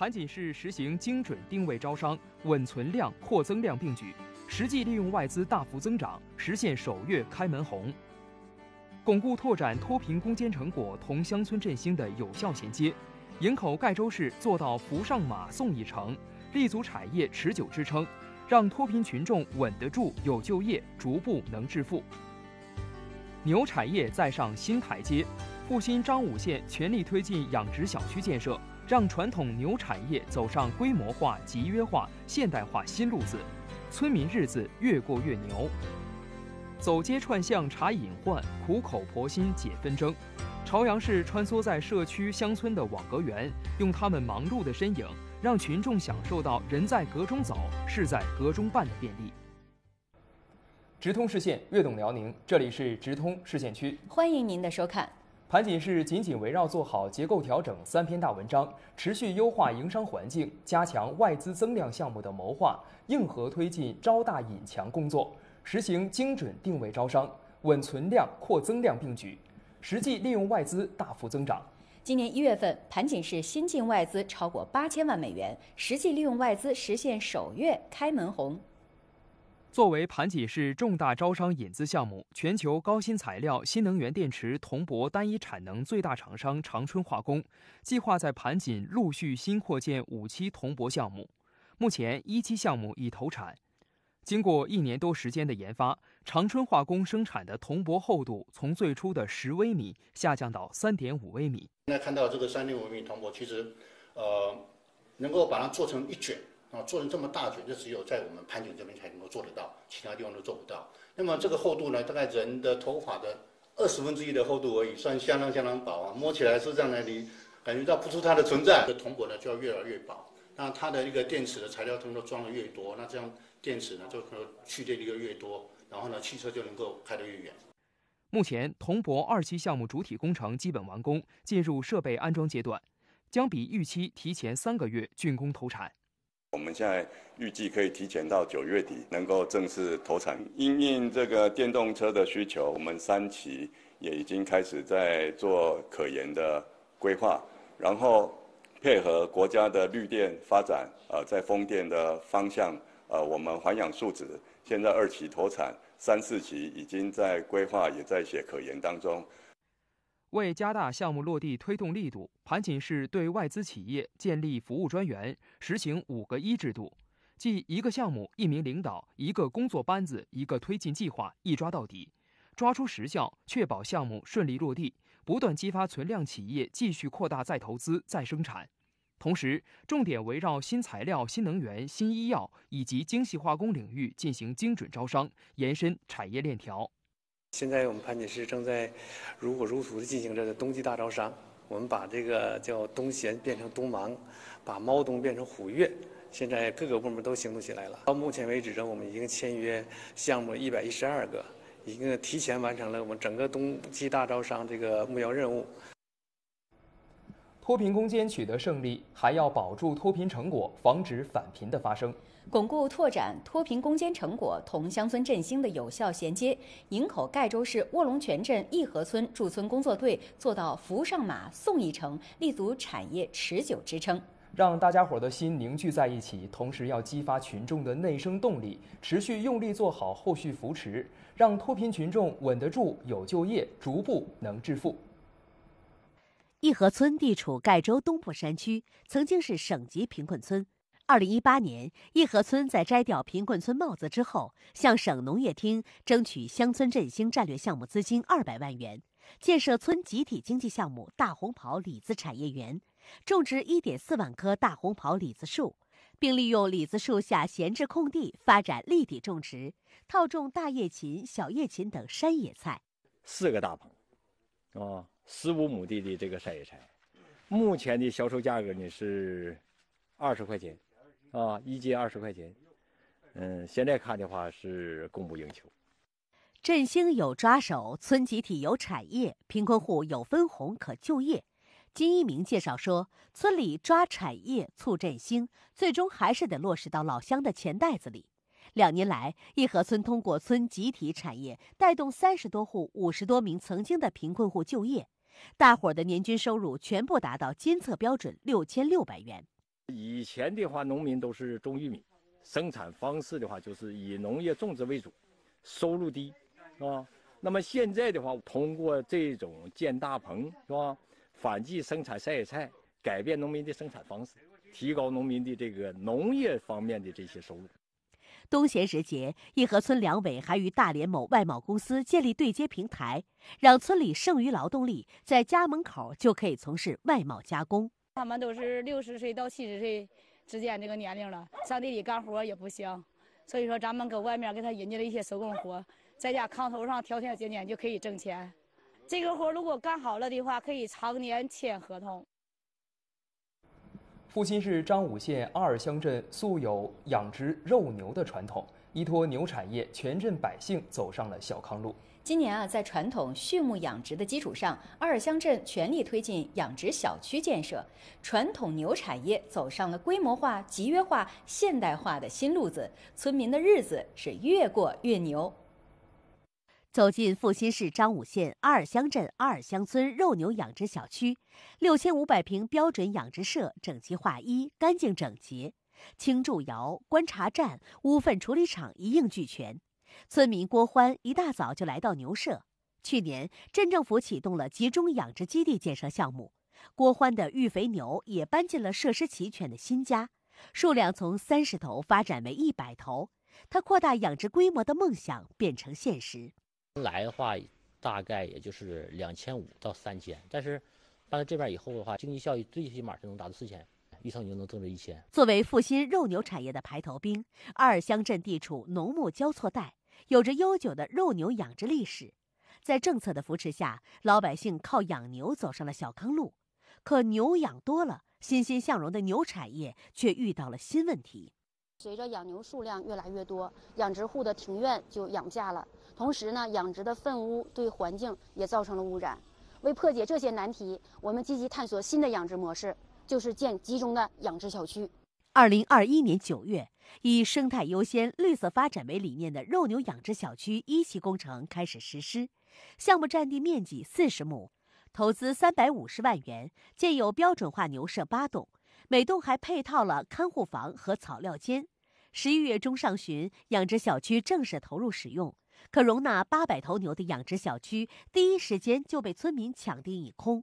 盘锦市实行精准定位招商，稳存量、扩增量并举，实际利用外资大幅增长，实现首月开门红。巩固拓展脱贫攻坚成果同乡村振兴的有效衔接，营口盖州市做到扶上马送一程，立足产业持久支撑，让脱贫群众稳得住、有就业、逐步能致富。牛产业再上新台阶，阜新彰武县全力推进养殖小区建设。让传统牛产业走上规模化、集约化、现代化新路子，村民日子越过越牛。走街串巷查隐患，苦口婆心解纷争。朝阳市穿梭在社区乡村的网格员，用他们忙碌的身影，让群众享受到“人在格中走，事在格中办”的便利。直通视线，越懂辽宁，这里是直通视线区，欢迎您的收看。盘锦市紧紧围绕做好结构调整三篇大文章，持续优化营商环境，加强外资增量项目的谋划，硬核推进招大引强工作，实行精准定位招商，稳存量、扩增量并举，实际利用外资大幅增长。今年一月份，盘锦市新进外资超过八千万美元，实际利用外资实现首月开门红。作为盘锦市重大招商引资项目，全球高新材料、新能源电池铜箔单一产能最大厂商长春化工，计划在盘锦陆续新扩建五期铜箔项目。目前一期项目已投产，经过一年多时间的研发，长春化工生产的铜箔厚度从最初的十微米下降到三点五微米。现在看到这个三点五微米铜箔，其实，呃，能够把它做成一卷。啊，做成这么大卷，就只有在我们盘卷这边才能够做得到，其他地方都做不到。那么这个厚度呢，大概人的头发的二十分之一的厚度而已，算相当相当薄啊。摸起来是这样的，你感觉到不出它的存在。铜箔呢就要越来越薄，那它的一个电池的材料通都装的越多，那这样电池呢就可能蓄电的就越多，然后呢汽车就能够开得越远。目前铜箔二期项目主体工程基本完工，进入设备安装阶段，将比预期提前三个月竣工投产。我们现在预计可以提前到九月底能够正式投产。应应这个电动车的需求，我们三期也已经开始在做可研的规划，然后配合国家的绿电发展，呃，在风电的方向，呃，我们环氧树脂现在二期投产，三四期已经在规划，也在写可研当中。为加大项目落地推动力度，盘锦市对外资企业建立服务专员，实行“五个一”制度，即一个项目一名领导、一个工作班子、一个推进计划、一抓到底，抓出实效，确保项目顺利落地，不断激发存量企业继续扩大再投资、再生产。同时，重点围绕新材料、新能源、新医药以及精细化工领域进行精准招商，延伸产业链条。现在我们盘锦市正在如火如荼地进行着冬季大招商。我们把这个叫冬闲变成冬忙，把猫冬变成虎月。现在各个部门都行动起来了。到目前为止呢，我们已经签约项目一百一十二个，已经提前完成了我们整个冬季大招商这个目标任务。脱贫攻坚取得胜利，还要保住脱贫成果，防止返贫的发生，巩固拓展脱贫攻坚成果同乡村振兴的有效衔接。营口盖州市卧龙泉镇义和村驻村工作队做到扶上马送一程，立足产业持久支撑，让大家伙的心凝聚在一起，同时要激发群众的内生动力，持续用力做好后续扶持，让脱贫群众稳得住、有就业、逐步能致富。义和村地处盖州东部山区，曾经是省级贫困村。二零一八年，义和村在摘掉贫困村帽子之后，向省农业厅争取乡村振兴战略项目资金二百万元，建设村集体经济项目大红袍李子产业园，种植一点四万棵大红袍李子树，并利用李子树下闲置空地发展立体种植，套种大叶芹、小叶芹等山野菜。四个大棚。啊，十五亩地的这个山野菜，目前的销售价格呢是二十块钱，啊，一斤二十块钱。嗯，现在看的话是供不应求。振兴有抓手，村集体有产业，贫困户有分红可就业。金一鸣介绍说，村里抓产业促振兴，最终还是得落实到老乡的钱袋子里。两年来，义和村通过村集体产业带动三十多户、五十多名曾经的贫困户就业，大伙儿的年均收入全部达到监测标准六千六百元。以前的话，农民都是种玉米，生产方式的话就是以农业种植为主，收入低，是吧？那么现在的话，通过这种建大棚，是吧？反季生产晒野菜，改变农民的生产方式，提高农民的这个农业方面的这些收入。冬闲时节，义和村两委还与大连某外贸公司建立对接平台，让村里剩余劳动力在家门口就可以从事外贸加工。他们都是六十岁到七十岁之间这个年龄了，上地里干活也不行，所以说咱们搁外面给他引进了一些手工活，在家炕头上，挑挑拣拣就可以挣钱。这个活如果干好了的话，可以常年签合同。阜新市彰武县阿尔乡镇素有养殖肉牛的传统，依托牛产业，全镇百姓走上了小康路。今年啊，在传统畜牧养殖的基础上，阿尔乡镇全力推进养殖小区建设，传统牛产业走上了规模化、集约化、现代化的新路子，村民的日子是越过越牛。走进阜新市彰武县阿尔乡镇阿尔乡村肉牛养殖小区，六千五百平标准养殖舍整齐划一、干净整洁，青贮窑、观察站、污粪处理厂一应俱全。村民郭欢一大早就来到牛舍。去年，镇政府启动了集中养殖基地建设项目，郭欢的育肥牛也搬进了设施齐全的新家，数量从三十头发展为一百头。他扩大养殖规模的梦想变成现实。来的话，大概也就是两千五到三千，但是搬到这边以后的话，经济效益最起码是能达到四千，一头牛能增值一千。作为阜新肉牛产业的排头兵，二乡镇地处农牧交错带，有着悠久的肉牛养殖历史。在政策的扶持下，老百姓靠养牛走上了小康路。可牛养多了，欣欣向荣的牛产业却遇到了新问题。随着养牛数量越来越多，养殖户的庭院就养不下了。同时呢，养殖的粪污对环境也造成了污染。为破解这些难题，我们积极探索新的养殖模式，就是建集中的养殖小区。二零二一年九月，以生态优先、绿色发展为理念的肉牛养殖小区一期工程开始实施，项目占地面积四十亩，投资三百五十万元，建有标准化牛舍八栋，每栋还配套了看护房和草料间。十一月中上旬，养殖小区正式投入使用。可容纳八百头牛的养殖小区，第一时间就被村民抢订一空。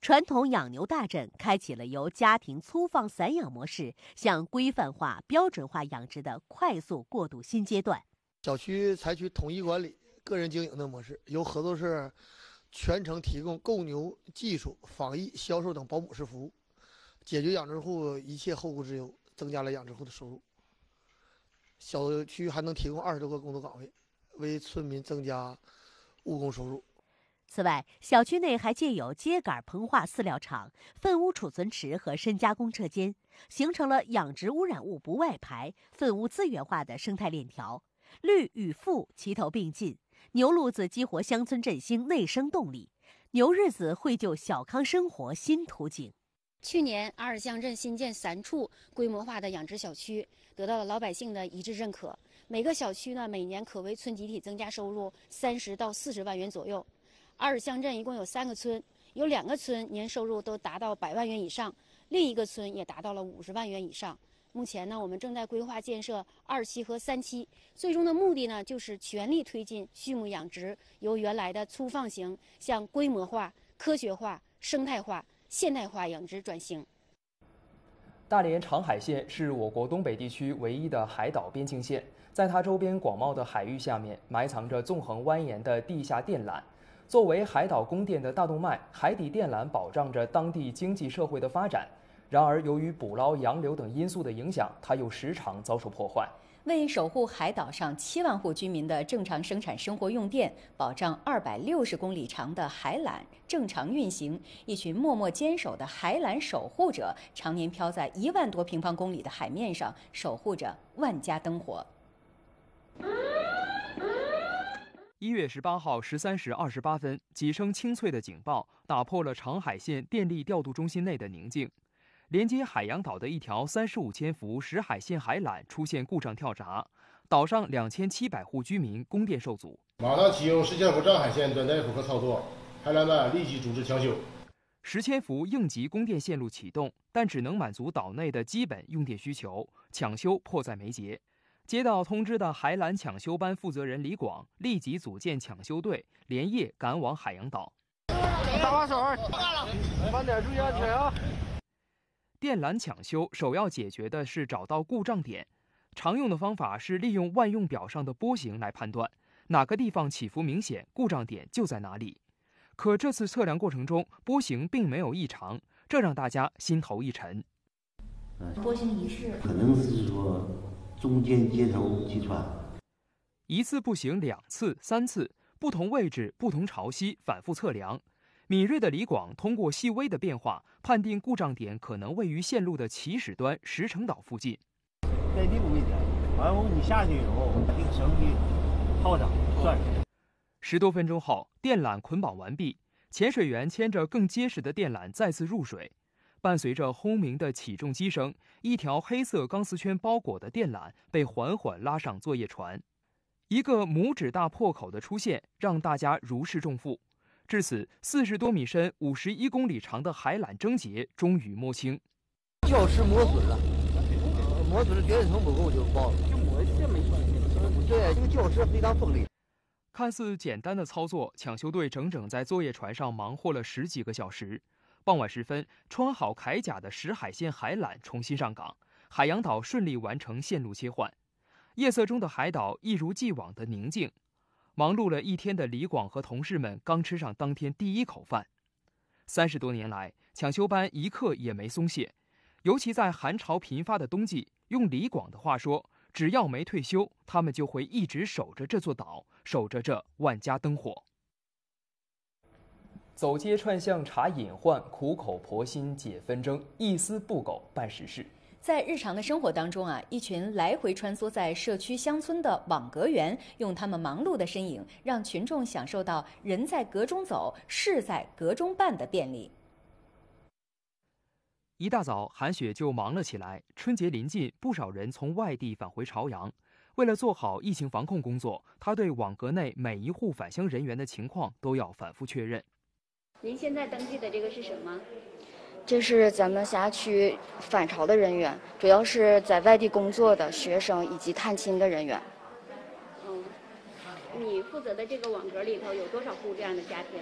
传统养牛大镇开启了由家庭粗放散养模式向规范化、标准化养殖的快速过渡新阶段。小区采取统一管理、个人经营的模式，由合作社全程提供购牛、技术、防疫、销售等保姆式服务，解决养殖户一切后顾之忧，增加了养殖户的收入。小区还能提供二十多个工作岗位。为村民增加务工收入。此外，小区内还建有秸秆膨化饲料厂、粪污储存池和深加工车间，形成了养殖污染物不外排、粪污资源化的生态链条，绿与富齐头并进。牛路子激活乡村振兴内生动力，牛日子绘就小康生活新图景。去年，阿尔乡镇新建三处规模化的养殖小区，得到了老百姓的一致认可。每个小区呢，每年可为村集体增加收入三十到四十万元左右。二尔乡镇一共有三个村，有两个村年收入都达到百万元以上，另一个村也达到了五十万元以上。目前呢，我们正在规划建设二期和三期，最终的目的呢，就是全力推进畜牧养殖由原来的粗放型向规模化、科学化、生态化、现代化养殖转型。大连长海县是我国东北地区唯一的海岛边境县。在它周边广袤的海域下面，埋藏着纵横蜿蜒的地下电缆，作为海岛供电的大动脉，海底电缆保障着当地经济社会的发展。然而，由于捕捞、洋流等因素的影响，它又时常遭受破坏。为守护海岛上七万户居民的正常生产生活用电，保障二百六十公里长的海缆正常运行，一群默默坚守的海缆守护者，常年漂在一万多平方公里的海面上，守护着万家灯火。一月十八号十三时二十八分，几声清脆的警报打破了长海县电力调度中心内的宁静。连接海洋岛的一条三十五千伏石海线海缆出现故障跳闸，岛上两千七百户居民供电受阻。马上启用十千伏长海线短接负荷操作，海缆班立即组织抢修。十千伏应急供电线路启动，但只能满足岛内的基本用电需求，抢修迫在眉睫。接到通知的海缆抢修班负责人李广立即组建抢修队，连夜赶往海洋岛。搭把手，不干了，慢点，注意安全啊！电缆抢修首要解决的是找到故障点，常用的方法是利用万用表上的波形来判断哪个地方起伏明显，故障点就在哪里。可这次测量过程中波形并没有异常，这让大家心头一沉。波形疑似，可能是说。中间接头击穿，一次不行，两次、三次，不同位置、不同潮汐，反复测量。敏锐的李广通过细微的变化，判定故障点可能位于线路的起始端石城岛附近。在第五点，然后你下去以后，那个绳子套上，算。十多分钟后，电缆捆绑完毕，潜水员牵着更结实的电缆再次入水。伴随着轰鸣的起重机声，一条黑色钢丝圈包裹的电缆被缓缓拉上作业船。一个拇指大破口的出现，让大家如释重负。至此，四十多米深、五十一公里长的海缆症结终于摸清。教室磨损了，磨损绝缘层不够就爆了。就磨这没关系，对，这个教室非常锋利。看似简单的操作，抢修队整整在作业船上忙活了十几个小时。傍晚时分，穿好铠甲的石海县海缆重新上岗，海洋岛顺利完成线路切换。夜色中的海岛一如既往的宁静。忙碌了一天的李广和同事们刚吃上当天第一口饭。三十多年来，抢修班一刻也没松懈，尤其在寒潮频发的冬季。用李广的话说，只要没退休，他们就会一直守着这座岛，守着这万家灯火。走街串巷查隐患，苦口婆心解纷争，一丝不苟办实事。在日常的生活当中啊，一群来回穿梭在社区乡村的网格员，用他们忙碌的身影，让群众享受到“人在格中走，事在格中办”的便利。一大早，韩雪就忙了起来。春节临近，不少人从外地返回朝阳，为了做好疫情防控工作，他对网格内每一户返乡人员的情况都要反复确认。您现在登记的这个是什么？这是咱们辖区返潮的人员，主要是在外地工作的学生以及探亲的人员。嗯，你负责的这个网格里头有多少户这样的家庭？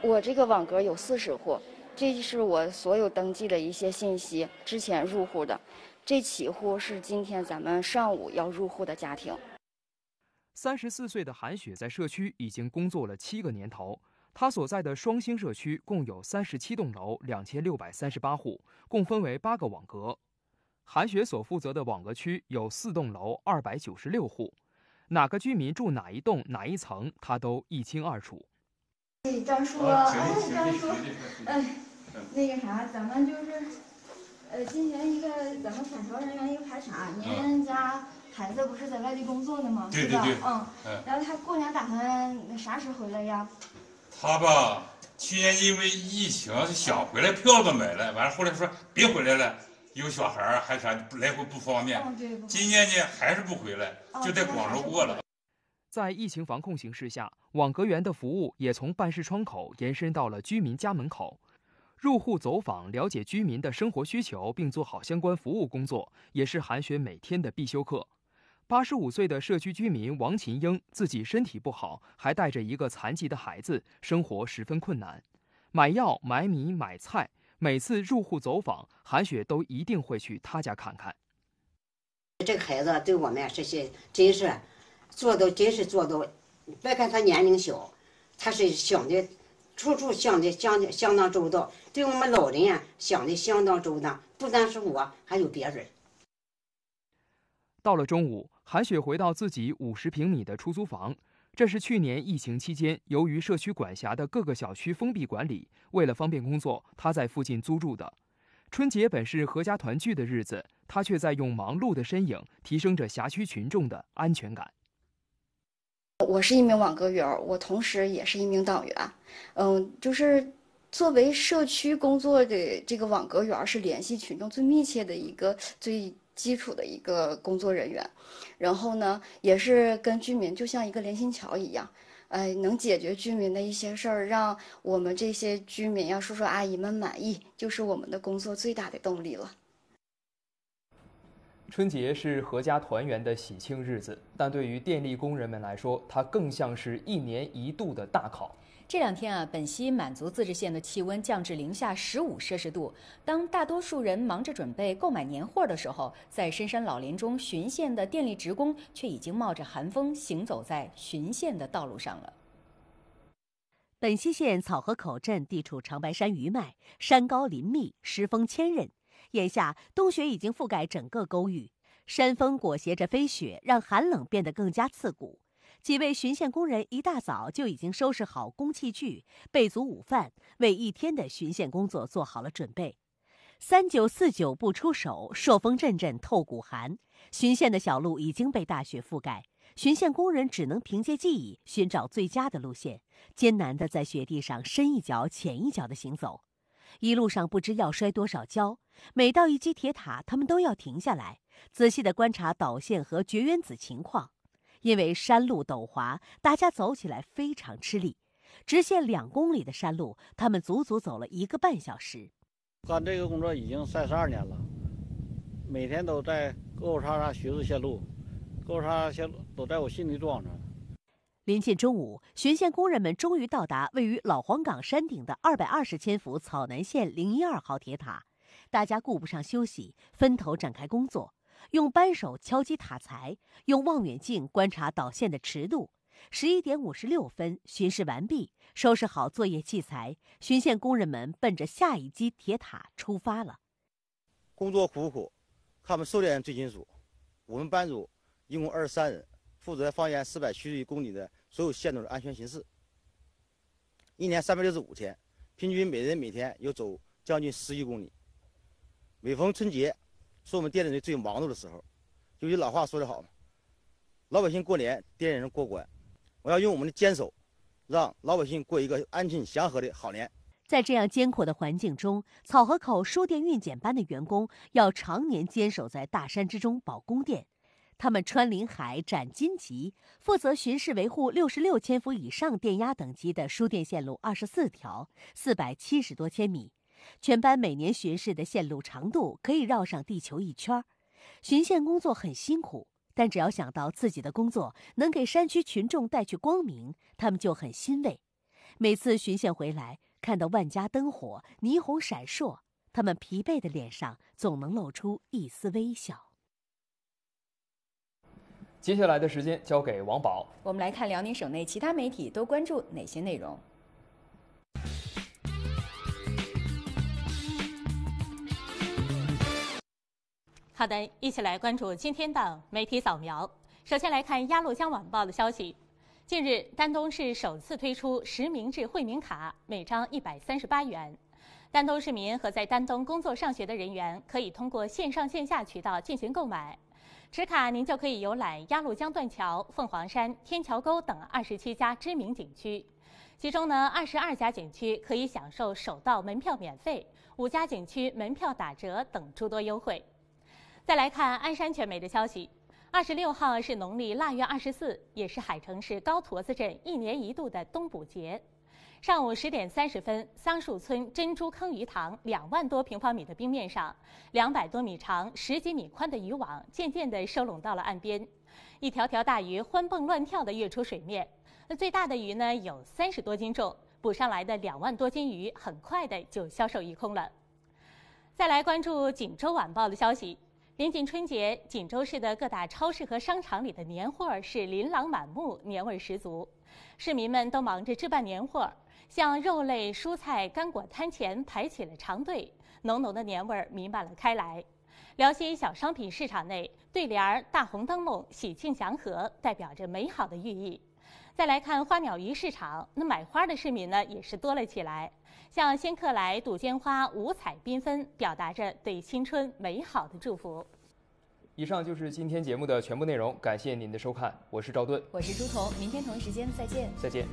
我这个网格有四十户，这是我所有登记的一些信息，之前入户的，这起户是今天咱们上午要入户的家庭。三十四岁的韩雪在社区已经工作了七个年头。他所在的双星社区共有三十七栋楼，两千六百三十八户，共分为八个网格。韩雪所负责的网格区有四栋楼，二百九十六户。哪个居民住哪一栋哪一层，他都一清二楚。张叔，张叔，哎，那个啥，咱们就是呃进行一个咱们采调人员一个排查。您家孩子不是在外地工作呢吗？对对对。嗯，然后他过年打算啥时候回来呀？他吧，去年因为疫情想回来，票都买了，完了后来说别回来了，有小孩儿还啥来回不方便。今年呢还是不回来，就在广州过了。在疫情防控形势下，网格员的服务也从办事窗口延伸到了居民家门口，入户走访了解居民的生活需求，并做好相关服务工作，也是寒雪每天的必修课。八十五岁的社区居民王琴英自己身体不好，还带着一个残疾的孩子，生活十分困难。买药、买米、买菜，每次入户走访，韩雪都一定会去他家看看。这个孩子对我们这些真是做到，真是做到。别看他年龄小，他是想的，处处想的相相当周到，对我们老人啊想的相当周到。不单是我，还有别人。到了中午，韩雪回到自己五十平米的出租房。这是去年疫情期间，由于社区管辖的各个小区封闭管理，为了方便工作，她在附近租住的。春节本是阖家团聚的日子，她却在用忙碌的身影提升着辖区群众的安全感。我是一名网格员，我同时也是一名党员。嗯，就是作为社区工作的这个网格员，是联系群众最密切的一个最。基础的一个工作人员，然后呢，也是跟居民就像一个连心桥一样，哎，能解决居民的一些事儿，让我们这些居民呀叔叔阿姨们满意，就是我们的工作最大的动力了。春节是阖家团圆的喜庆日子，但对于电力工人们来说，它更像是一年一度的大考。这两天啊，本溪满族自治县的气温降至零下十五摄氏度。当大多数人忙着准备购买年货的时候，在深山老林中巡线的电力职工却已经冒着寒风行走在巡线的道路上了。本溪县草河口镇地处长白山余脉，山高林密，石峰千仞。眼下，冬雪已经覆盖整个沟域，山峰裹挟着飞雪，让寒冷变得更加刺骨。几位巡线工人一大早就已经收拾好工器具，备足午饭，为一天的巡线工作做好了准备。三九四九不出手，朔风阵阵透骨寒。巡线的小路已经被大雪覆盖，巡线工人只能凭借记忆寻找最佳的路线，艰难地在雪地上深一脚浅一脚地行走。一路上不知要摔多少跤，每到一基铁塔，他们都要停下来，仔细地观察导线和绝缘子情况。因为山路陡滑，大家走起来非常吃力。直线两公里的山路，他们足足走了一个半小时。干这个工作已经三十二年了，每天都在勾勾叉叉巡视线路，勾勾叉叉线路都在我心里装着。临近中午，巡线工人们终于到达位于老黄岗山顶的二百二十千伏草南线零一二号铁塔，大家顾不上休息，分头展开工作。用扳手敲击塔材，用望远镜观察导线的尺度。十一点五十六分，巡视完毕，收拾好作业器材，巡线工人们奔着下一基铁塔出发了。工作苦不苦？他们受电最清楚，我们班组一共二十三人，负责方圆四百七十余公里的所有线路的安全巡视。一年三百六十五天，平均每人每天要走将近十一公里。每逢春节。是我们店里队最忙碌的时候，就句老话说得好嘛，老百姓过年，店里人过关。我要用我们的坚守，让老百姓过一个安静祥和的好年。在这样艰苦的环境中，草河口输电运检班的员工要常年坚守在大山之中保供电，他们穿林海、斩荆棘，负责巡视维护六十六千伏以上电压等级的输电线路二十四条，四百七十多千米。全班每年巡视的线路长度可以绕上地球一圈，巡线工作很辛苦，但只要想到自己的工作能给山区群众带去光明，他们就很欣慰。每次巡线回来，看到万家灯火、霓虹闪烁，他们疲惫的脸上总能露出一丝微笑。接下来的时间交给王宝，我们来看辽宁省内其他媒体都关注哪些内容。好的，一起来关注今天的媒体扫描。首先来看《鸭绿江晚报》的消息。近日，丹东市首次推出实名制惠民卡，每张一百三十八元。丹东市民和在丹东工作、上学的人员可以通过线上线下渠道进行购买。持卡您就可以游览鸭绿江断桥、凤凰山、天桥沟等二十七家知名景区，其中呢，二十二家景区可以享受首道门票免费，五家景区门票打折等诸多优惠。再来看鞍山全媒的消息。二十六号是农历腊月二十四，也是海城市高坨子镇一年一度的冬捕节。上午十点三十分，桑树村珍珠坑鱼塘两万多平方米的冰面上，两百多米长、十几米宽的渔网渐渐地收拢到了岸边，一条条大鱼欢蹦乱跳地跃出水面。那最大的鱼呢，有三十多斤重。捕上来的两万多斤鱼，很快的就销售一空了。再来关注锦州晚报的消息。临近春节，锦州市的各大超市和商场里的年货是琳琅满目，年味十足。市民们都忙着置办年货，像肉类、蔬菜、干果摊前排起了长队，浓浓的年味弥漫了开来。辽西小商品市场内，对联儿、大红灯笼、喜庆祥和，代表着美好的寓意。再来看花鸟鱼市场，那买花的市民呢，也是多了起来。向仙客来、杜鹃花五彩缤纷，表达着对新春美好的祝福。以上就是今天节目的全部内容，感谢您的收看，我是赵盾，我是朱彤，明天同一时间再见。再见。